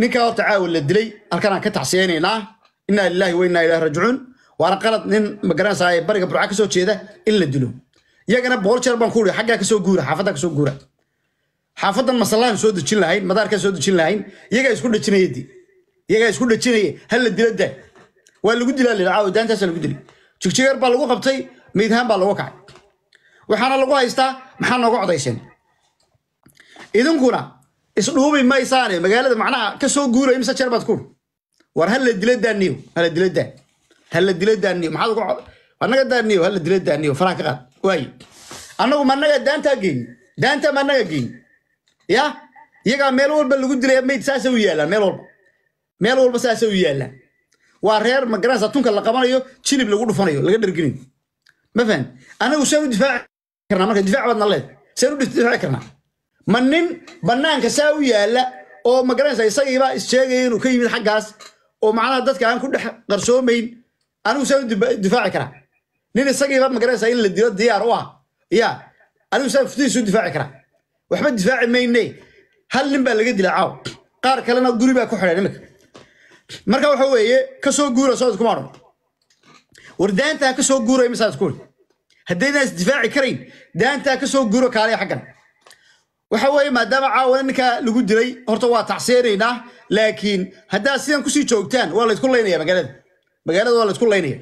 ninkaa horta caawil la dilay halkanaan ka taxsiyeynaynaa inaa lilaahi wa innaa ilahi waana qalad nin magaranaysaa bariga burca kasoo jeeda in la dilo iyagana boqol jeer baan ku uri xaggaa kasoo guura xaafaddaa kasoo guura xaafadan masallahan soo dejin lahayn madaarkaa soo dejin lahayn iyagaa isku dhajinaya iyagaa isku dhajinaya hala dila da waa lagu dilaa lila caawo daantaasa lagu dilay jigjigar baa lagu qabtay meydhaan baa lagu kacay waxaana lagu haystaa maxaa nooga codayseen idinkuna isdhuubi maysaan magaalada macnaha kasoo guura guuraya mise jeer baad ku war hala dila daaniyo hala dila daa hala dila daaniyo maxaad ku annaga daaniyo hala dila daaniyo faraha ka qaad waaye annagu ma daantaa geyni daantaa ma geyni ya iyagaa meel walba lagu dilaya mayd saasay u yaallaan meel walba meel walba saasay u yaallaan waa reer magaranaysa tunka la qabanayo jilib lagu dhufanayo laga dharginayo ma fahan annagu saan u difaaci karnaa marka difaac baadna leed saan u difaaci karnaa ma nin banaanka saa u yaala oo magaranaysa isagiiba issheegaya inuu ka yimid xaggaas oo macnaha dadka aan ku dhex qarsoomayn anigu saan u difaaci karaa nin isagiiba magaranaysa in la dilo diyaar u ah ya anigu saan futihiisa u difaaci karaa waxba difaaci mayne hal nin baa laga dilaa caaw qaar kalena guri baa ku xidheen iminka marka waxa weeye kasoo guura soo iskuma odhan war kasoo guura imisaa isku haddaydaan isdifaaci karayn daantaa kasoo guuro kaalaya xaggan waxa weeye maadaama caawana ninkaa lagu dilay horta waa tacseynaynaa laakiin haddaad sidan kusii joogtaan waa laysku laynaya magaalada magaalada waa laysku laynaya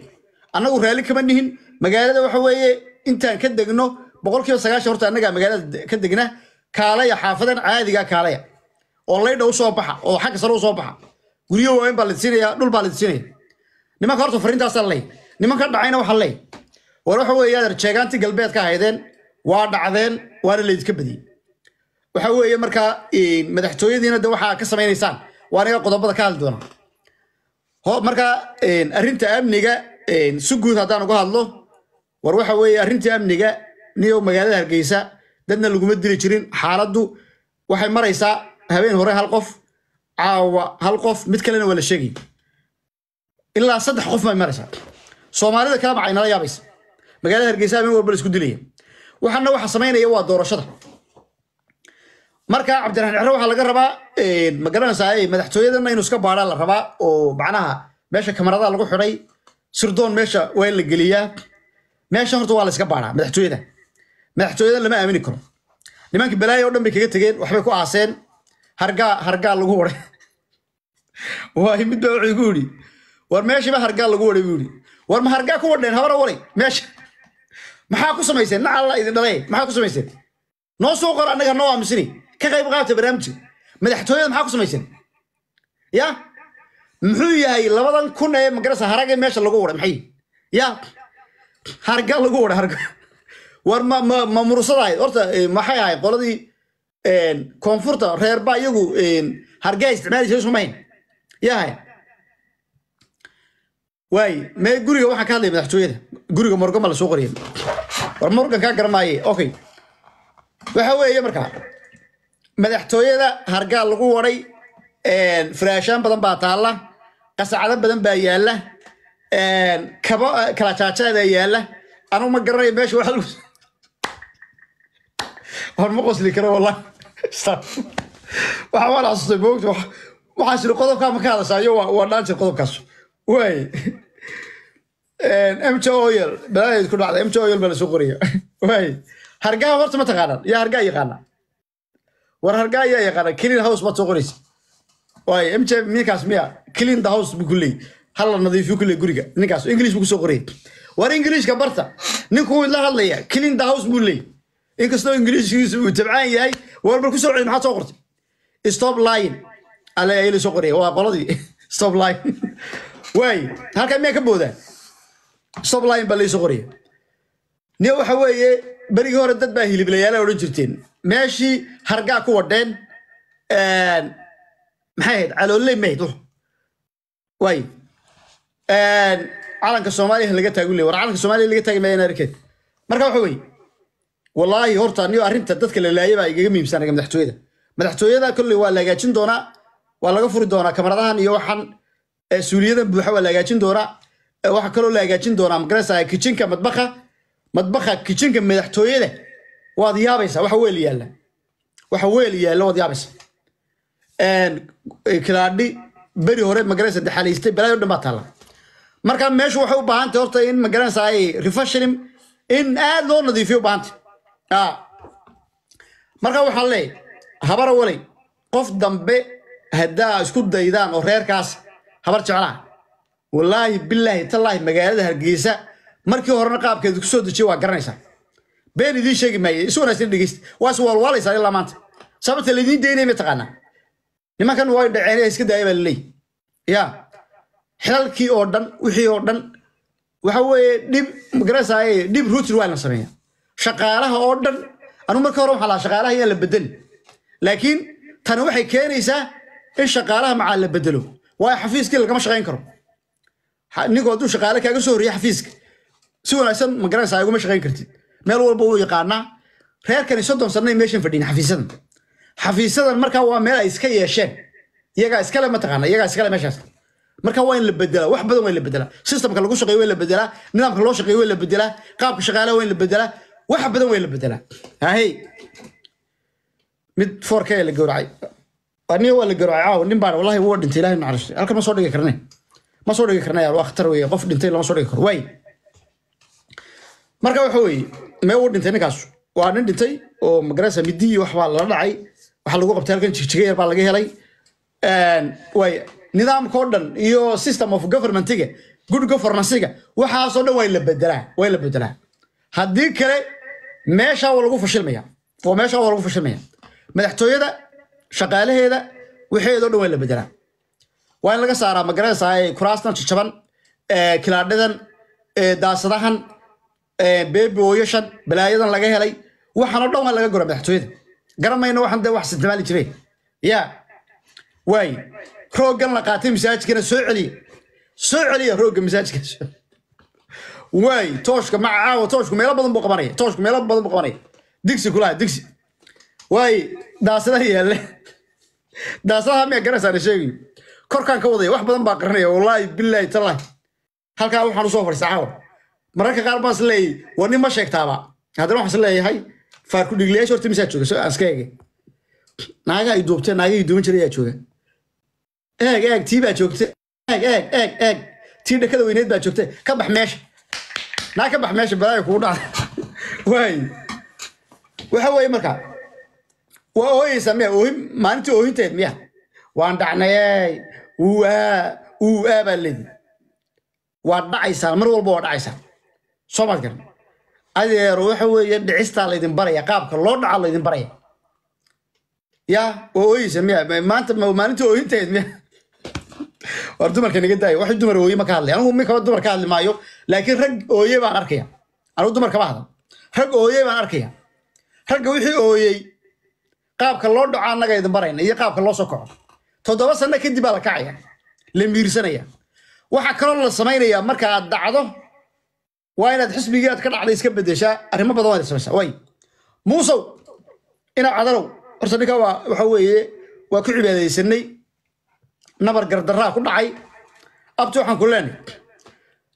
annagu raalli kama nihin magaalada waxa weeye intaan ka degno boqol kiiba sagaashan horta annagaa magaalada ka degna kaalaya xaafadan caadiga kaalaya oo laydha u baxa oo xagga sare u baxa guryo waaweyn baa ladsiinaya dhul baa ladsiinaya nimanka horta fariintaasaa ley nimanka dhacayna waxaa ley war waxa weeye adeer jeegaantii galbeed ka waa dhacdeen waana laydka badiyey waxa weeye markaa madaxtooyadiina de waxaa ka samaynaysaan waa anaga qodobada ka hadli doona markaa arrinta amniga si guud haddaan uga hadlo war waxa weeye arrinta amniga niyow magaalada hargeysa dadna laguma dili jirin xaaladdu waxay maraysaa habeen hore hal qof caawa hal qof mid kalena waa la sheegay ilaa saddex qof bay maraysaa soomaalida kaleba caynala yaabaysa magaalada hargeysa habeen walba la isku dilaya waxaana waxa samaynaya waa doorashada marka cabdiraxmaan ciro waxaa laga rabaa ma garanaysaa madaxtooyadanna inuu iska baadhaa la rabaa oo macnaha meesha kamaradaha lagu xidhay sirdoon meesha waa la geliyaa meesha horta waa la iska baadhaa madaxtooyada madaxtooyadan lama aamini karo nimanka balaayo o dhan bay kaga tegeen waxbay ku aaseen hargaa hargaa lagu waray waay mid baa wuxuu igu war meeshiiba hargaa lagu waray buu yidhi war ma hargaa ku wadheen habara waray meesha maxaa ku samayseen nacalla idin dhalee maxaa ku samayseen noo soo qora annaga noo aamusini ka qayb barnaamijka madaxtooyada maxaa ku samaysan ya muxuu yahay labadan kun ee magarasa haraga meesha lagu waray maxay ya harga lagu waray harga war ma ma ma murursadahay horta maxay ahay qoladii koonfurta reerbaa iyagu hargaa isticmaalaysa soo mahayn yahay waay mee guriga waxaan ka hadlaya madaxtooyada guriga morgan la soo qoriyay war morgan kaa garan okay waxa weeye markaa madaxtooyada hargaa lagu waray faraashaan badan baa taalla qasacado badan baa yaalla kabo eh, kala jaajaadaa yaalla anugu ma garanayo meesha waa hor ma qosli karo wallah waxaa waan xasustay moogta waxaas iri qodobkaa ma ka waa dhaanjir qodobkaas waay mt oyl balaadeed ku dhacda mt oyl baa lasoo qoraya waay hargaa horta ma taqaanaan yaa hargaa yaqaanaa war hargaa ayaa yaqaana clean house baad soo qoraysa waay m j ninkaas miya clean the house bu kuley hala nadiifiyo kuley guriga ninkaas english bu kusoo qorayay war englishka barta ninkuu la hadlaya clean the house buu leeyay inkastoo ingiliishkiisu uu tabcaan yahay warbar kusoo celi maxaad soo qortay stop lion alle ayay soo qoraya waa qoladii stop lion waay halkaa miyaa ka boodaan stop lion baa laysoo qoraya ni waxa weeye berigii hore dad baa hiliblayaala odhan jirteen meeshii hargaa ku wadheen maxay ahayd calooley mahyd oh. way calanka soomaaliya laga taagi le war calanka soomaliya laga taagi maayaan arkeed marka waxa weye wallaahi horta niyo arrinta dadka la laaya baa igaga muhiimsanaga madaxtooyada madaxtooyada kolley waa la hagaajin doonaa waa laga furi doonaa kamaradahan iyo waxaan suuliyadan buuxa waa la hagaajin doonaa waxaa kaloo la hagaajin doonaa magarasa kijinka madbaka madbaka kijinka madaxtooyada waad yaabaysaa waxa weel yaalla waxa weel yaalla waad yaabaysaa kilaadhi beri hore magaranaysa daxalaystay balaayo dhan baa taalla marka meeshu waxay u baahan horta in magaranaysa ay refashioning in aad loo nadiifiyo u baahan tahay marka waxaan leeyahay habara walay qof dambe haddaa isku daydaan oo reerkaas habar jeclaa wallaahi bilaahi tallaahi magaalada hargeysa markii horena qaabkeedu kusoo soo dejiya waa garanaysaa been idiin sheegi maaye isu wanaagsan dhegeysta waa is walwaalaysaa ilaa maanta sababta laydin deynaya ma taqaanaa nimankan waa dhaceen iska daaya baa laleeyahy ya xilalkii oo dhan wixii oo dhan waxa weeye dhib magarasaaye dhib rutin waa la sameeya shaqaalaha oo dhan anugu marka hore waxaa lahaa shaqaalaha yaan la bedelin laakiin tani waxay keenaysaa in e shaqaalaha macaa la bedelo waayo xafiiskii lagama shaqayn karo ninkoo hadduu shaqaale kaaga soo horreeyay xafiiska si wanaagsan magaranasaa iguma shaqayn kartid meel walba uu yaqaanaa reerkani soddon sanna meeshan fadhiyin xafiisadan xafiisadan markaa waa meel ay iska yeesheen iyagaa iskale mataqaana iyagaa iskale meeshaas marka waa in la bedelaa wax badan waa la bedelaa systemka lagu shaqeeyo waa la bedelaa nidaamka loo shaqeeyo waa in la bedelaa qaabka shaqaalaha waa la bedelaa wax badan waa la bedelaa ahey mid foorka la gowracay aniga waa la gowracay caaw nin baan wallahi wuu dhintay ilahay naxariistay halkan ma soo dhigi karnay ma soo dhigi karnay waa khatar weeye qof dhintay lama soo dhigi karo waay marka waxa weeye mee u dhintay ninkaas waa nin dhintay oo magarasa midiyi waxbaa lala dhacay waxaa lagu qabtay halkan jigjiga yar baa laga helay way nidaamkao dhan iyo system of governmentiga good governancyga waxaasoo dhan way la bedelaa way la bedelaa haddii kale meeshaa waa lagu fashilmaya oo meeshaa waa lagu fashilmaya madaxtooyada shaqaalaheeda waxeedoo dhan way la bedelaa waa in laga saaraa magarasa kuraastan jajaban kilaadhadan daasadahan Eh, beebi ooyo balaayadan laga helay waxaanoo dhan laga gora madaxtooyada garamayna waxaan dee wax isticmaali jireen yaa waay rooggan la qaatay masaajidkana soo celiya soo celiya roogga masaajidkaas waay tooshka maca caawa tooshku meelo badan buu qabanaya tooshku meelo badan buu qabanaya digsi kulaha digsi waay daasadaha yaalle daasadaha miyaa garasaan sheegayo korkaan ka wadaya wax badan baa qaranaya wallaahi bilaahi tallaahi halkaa waxaan usoo fadhiisa caawa mararka qaar baa isleeyay war nin ma sheegtaaba haddana waxaa isleeyahay faarku dhigliyaasha horta misaa jooga soo aan iska naaga ay duubteen naaga ay jiray yaa jooga eeg eeg tii baa joogta eeg eeg eeg eeg tii dhakada weyneed baa joogta ka bax meesha naa ka bax meesha balaaya kugu dhacda waay waxa weeye marka waa ooyeysaa miya oohin maalintii oohinteed miya waan dhacnayey uua uua baa leedi waa dhacaysaa mar walba waa dhacaysaa soo maad garan adeer waxa weeye dhicistaa laydin baraya qaabka loo dhaca laydin baraya ya oo ooyeysa miya maanta maalinta ooyintayd miya war dumarka naga daaya wax dumar ooye ma ka hadlay anigu minkaba dumar ka hadli maayo laakiin rag ooye baan arkaya anigu dumar kama hadal rag ooye baan arkaya ragga wixii ooyey qaabka loo dhaco annaga idin barayna iyo qaabka loo soo kaco toddoba sanno kadib baa la kacaya la miirsanaya waxaa kaloo la samaynayaa marka aad dacdo waa inaad xisbigii ka dhacday iska bedeshaa arrimo badan waad samaysaa waay muusow inaa cadalow horta ninka waa waxa weeye waa ku cibaadaysanay nabar gardaraa ku dhacay abti waxaan ku leenay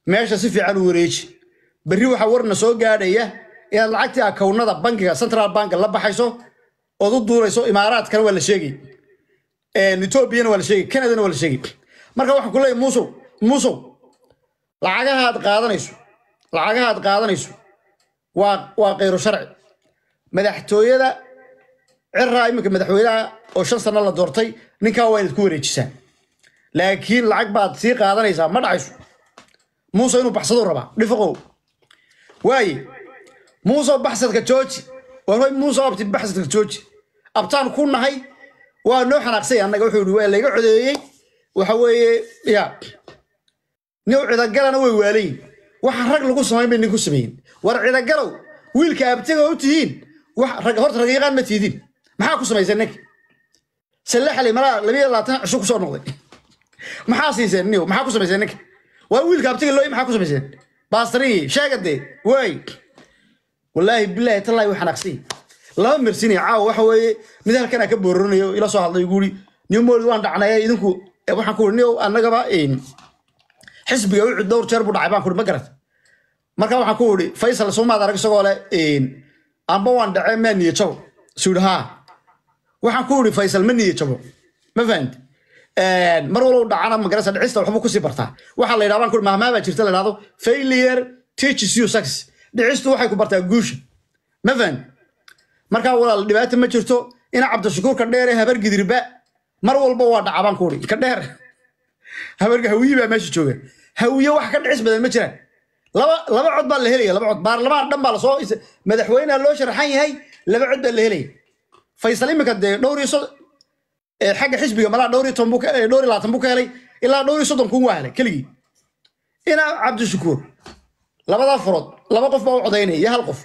meesha si fiican u wareeji berri waxaa warna soo gaadhaya inaad lacagtii akownada bankiga central bank la baxayso ood u duurayso imaaraadkana waa la sheegay etoobiyana waa la sheegay canadana waa la sheegay marka waxaan ku leeyahy muusow muusow lacagahaad qaadanayso lacagahaad qaadanayso waa kayru sharci madaxtooyada ciraa iminka madaxweynaha oo shan sano la doortay ninkaa waa inaad ku wareejisaan laakiin lacag baad sii qaadanaysaa ma dhacayso muuse inuu baxsaduu rabaa dhifaqow waaye muuseo baxsadka jooji war muuseo abti baxsadka jooji abtaan ku nahay waa noo xanaaqsay annaga wuxuu yidhi waa layga codeeyey waxa weeye ya nin cidagalana way waalayin waxa rag lagu samayn bay nin ku war cidagalow wiilka abtiga u tihiin horta rag yaqaan ma tiidin maxaa ku samayseen ninka salle xalay malaa labaatan cusub kusoo noqday maxaa siiseen niyo maxaa ku samayseen ninka waa wiilka abtiga looy maxaa ku samayseen baastariyi sheegadee waay wallaahi bilaahi tallaahi waa xanaaqsay lama mersinaya caawa waxa weeye mid halkanaa ka booranayo ila soo hadlay guri niyo moolid waan dhacnaya idinku waxaan ku niyo annagaba xisbiga wuxuu dhowr jeer buu dhacay baan kuhi ma garata marka waxaan ku idhi faysal soomaad arag isagoo leh amba waan dhace maa niya jabo waxaan ku idhi faysal ma niya ma fahamti mar walbow dhacana magarasa dhicista waxbuu kusii bartaa waxaa la yidhaha baan mahmaabaa jirta la yidhahdo failure teaches you success dhicistu waxay ku bartaa guusha ma fahamti markaa walaal dhibaata ma jirto ina cabdishakuur ka dheere habar gidiriba mar walba waa dhaca baan ku idhi ka dheer haweenka hawiye baa meesha jooga hawiye wax ka dhicis badan ma jiraan laba cod baa la helaya laba cod baarlamaan dhan baa lasoo madaxweynea loo sharaxan yahay laba cod baa la helaya faysal iminka dee dhowr iyo soddon xagga xisbiga malaa dhowr iyo toban dhowr iyo labaatan buu ka helay ilaa dhowr iyo soddon kun waa helay keligii inaa cabdishakuur labadaa furood laba qof baa u codaynaya iyo hal qof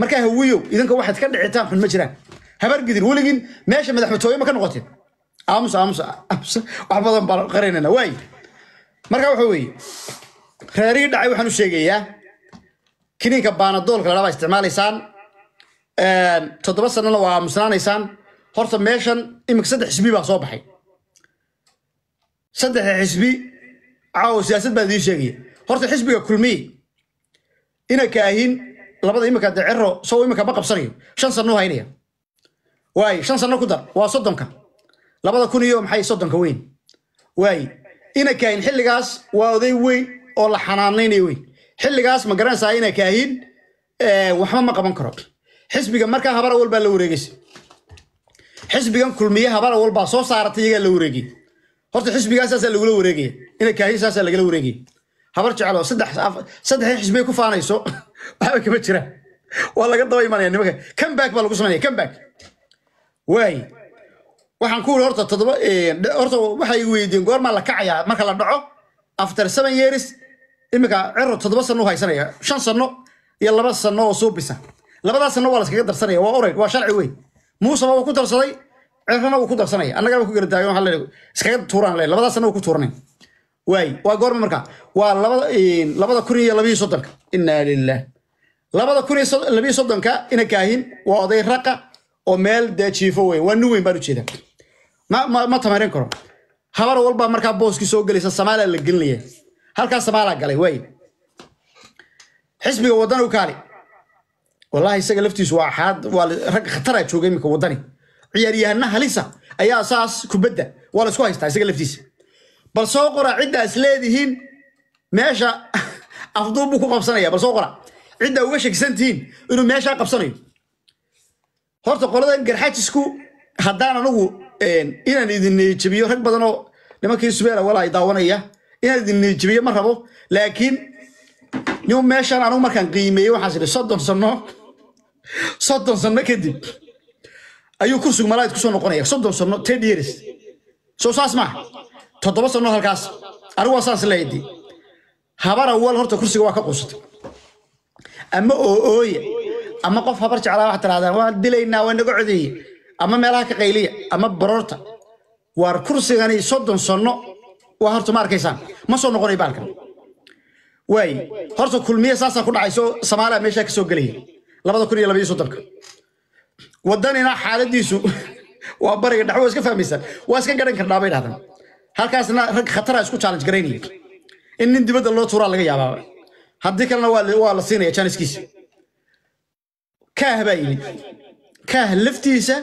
markaa hawiyow idinka waxaad ka dhicitaan xun ma jiraan habar gidir weligiin meesha madaxbatooye ma ka noqotin aamus aamus wax badan baan qarinayna waay marka waxa weeye reerihii dhacay waxaan u sheegayaa kiniinka baanadoolka ladhaa baa isticmaalaysaan toddoba sanana waa aamusnaanaysaan horta meeshan iminka saddex xisbi baa soo baxay saddexda xisbi caawo siyaasad baan idiin sheegaya horta xisbiga kulmiye ina kaahin labada iminka decero sow iminka ma qabsanayo shan sannu haynaya waay shan sanno ku dar waa soddonka labada kun iyo maxay soddonka weyn waay ina kaahin xilligaas waa oday weyn oo la xanaanaynayo weyn xilligaas ma garanaysaa ina kaahin eh, waxba ma qaban karo xisbiga markaa habar awal baa la wareegeysa xisbigan kulmiye habar awal baa soo saaratay iyagaa la wareegay horta xisbigaa lagula wareegaya ina kaahin saasaa lagala wareegaya habar jecelo saddexda xisbiyay ku faanayso waxba kama jiraan waa laga daba imanaya nimanka comeback baa lagu sameynaya comeback waay waxaan ku uri horta todoba eh, horta waxay weydiin goormaa la kacayaa marka la dhaco after seven years iminka cero toddoba sano haysanaya shan sano iyo laba sano oo suubisa labadaas sano waa laskaga darsanaya waa oray waa sharci wey muusema wuu ku darsaday cerrana wuu ku darsanaya annagaaba ku garataagan waxa le iskaga tuuraan le labadaas sano wuu ku tuuranay waay waa goorma marka waa labada eh, labada kun iyo labiyo soddonka inaa lilah labada kun iyo labiyo soddonka ina kaahin waa oday raqa oo meel dee jiifo wey waa nuweyn baan ujeedaa ma tamarin karo habar walbaa markaa booskii soo gelaysa samaaliya la gelinaya halkaa samaalaa galay waay xisbiga wadanu kaali wallahi isaga laftiisu waa xaad waa rag khatara ah jooga iminka wadani ciyaaryahana halisa ayaa saas kubadda waa la isku haystaa isaga laftiisa bal soo qora ciddaas leedihiin meesha afduub buu ku qabsanaya bal soo qora ciddaa uga shakisantihiin inuu meeshaa qabsanayo horta qoladan garxajisku haddaan anigu inaan idin niijabiyo rag badan oo nimankii subeela wala daawanaya inaan idin niijabiyo ma rabo laakiin yuu meeshaan anugu markaan qiimeeyey waxaas idhi soddon sanno soddon sanno kadib ayuu kursigu malaa'id kusoo noqonaya soddon sanno ten years soo saas maaha toddoba sanno halkaas anigu waa saas leedi habar awal horta kursiga waa ka quusatay ama oo ooya ama qof habar jeclaa waxaa tirahdaan waan dilaynaa waa naga codeeye ama meelaha ka qayliya ama baroorta waar kursigani soddon sanno waa horta ma arkaysaan ma soo noqonay baalkan waay horta kulmiye saasaa ku dhacayso soomaaliya meeshaa ka soo labada kun iyo labaiyo soddonka waddanina xaaladiisu waa bariga dhaxwo waa iska fahmaysaan waa iska garan karnaa bay dhahdaan halkaasna rag khatara ah isku challenge garaynaya in nin dibadda loo tuuraa laga yaabaaba haddii kalena waa la siinaya janiskiisa kaah baa yimid kaah laftiisa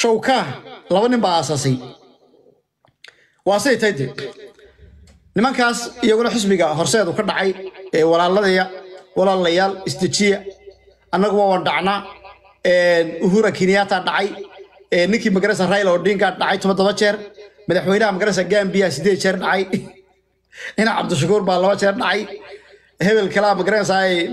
shawkaa laba nin baa aasaasay waa siday tahay dee nimankaas iyaguna xisbiga horseedu ka dhacay ee walaaladaya walaalayaal isdejiya annaguba waan dhacnaa uhura kenyataa dhacay ninkii magareysa raila odinga dhacay toddoba jeer madaxweynaha magareysa gambiya sideed jeer dhacay dhinac cabdishakuur baa laba jeer dhacay hebel kalaa magareysa